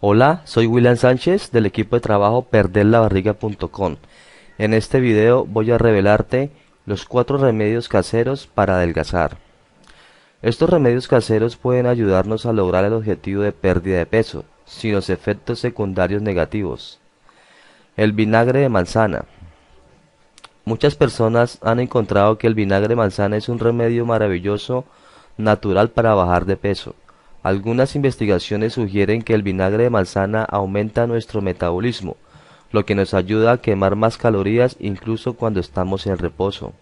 Hola, soy William Sánchez del equipo de trabajo perderlabarriga.com. En este video voy a revelarte los cuatro remedios caseros para adelgazar. Estos remedios caseros pueden ayudarnos a lograr el objetivo de pérdida de peso, sin los efectos secundarios negativos. El vinagre de manzana. Muchas personas han encontrado que el vinagre de manzana es un remedio maravilloso natural para bajar de peso. Algunas investigaciones sugieren que el vinagre de manzana aumenta nuestro metabolismo, lo que nos ayuda a quemar más calorías incluso cuando estamos en reposo.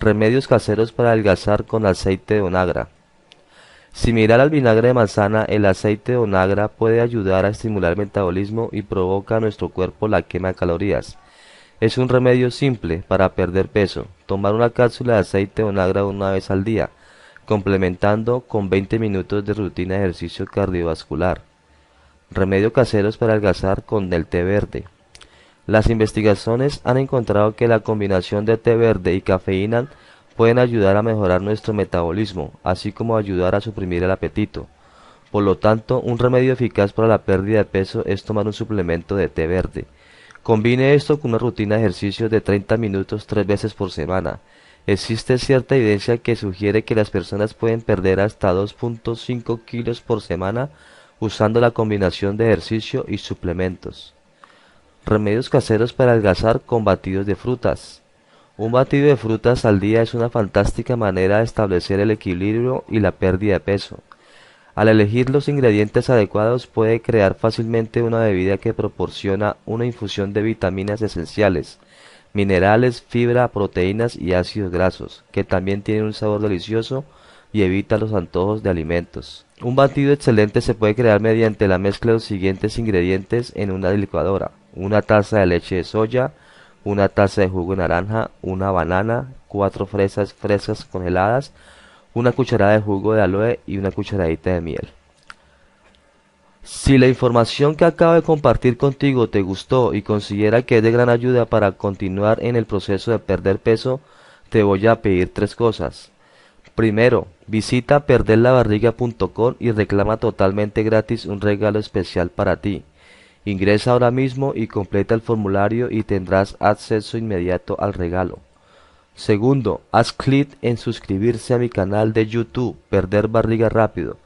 Remedios caseros para adelgazar con aceite de onagra. Similar al vinagre de manzana, el aceite de onagra puede ayudar a estimular el metabolismo y provoca a nuestro cuerpo la quema de calorías. Es un remedio simple para perder peso. Tomar una cápsula de aceite de onagra una vez al día complementando con 20 minutos de rutina de ejercicio cardiovascular. remedio caseros para adelgazar con el té verde. Las investigaciones han encontrado que la combinación de té verde y cafeína pueden ayudar a mejorar nuestro metabolismo, así como ayudar a suprimir el apetito. Por lo tanto, un remedio eficaz para la pérdida de peso es tomar un suplemento de té verde. Combine esto con una rutina de ejercicio de 30 minutos tres veces por semana. Existe cierta evidencia que sugiere que las personas pueden perder hasta 2.5 kilos por semana usando la combinación de ejercicio y suplementos. Remedios caseros para adelgazar con batidos de frutas. Un batido de frutas al día es una fantástica manera de establecer el equilibrio y la pérdida de peso. Al elegir los ingredientes adecuados puede crear fácilmente una bebida que proporciona una infusión de vitaminas esenciales, minerales, fibra, proteínas y ácidos grasos, que también tienen un sabor delicioso y evita los antojos de alimentos. Un batido excelente se puede crear mediante la mezcla de los siguientes ingredientes en una licuadora. Una taza de leche de soya, una taza de jugo de naranja, una banana, cuatro fresas frescas congeladas, una cucharada de jugo de aloe y una cucharadita de miel. Si la información que acabo de compartir contigo te gustó y considera que es de gran ayuda para continuar en el proceso de perder peso, te voy a pedir tres cosas. Primero, visita perderlabarriga.com y reclama totalmente gratis un regalo especial para ti. Ingresa ahora mismo y completa el formulario y tendrás acceso inmediato al regalo. Segundo, haz clic en suscribirse a mi canal de YouTube, Perder Barriga Rápido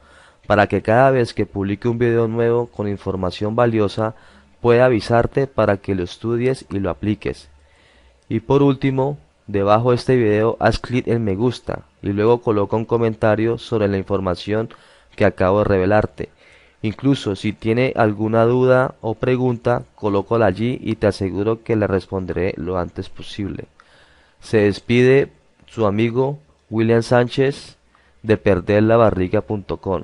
para que cada vez que publique un video nuevo con información valiosa pueda avisarte para que lo estudies y lo apliques. Y por último, debajo de este video haz clic en me gusta y luego coloca un comentario sobre la información que acabo de revelarte. Incluso si tiene alguna duda o pregunta, colócala allí y te aseguro que le responderé lo antes posible. Se despide su amigo William Sánchez de perderlabarriga.com.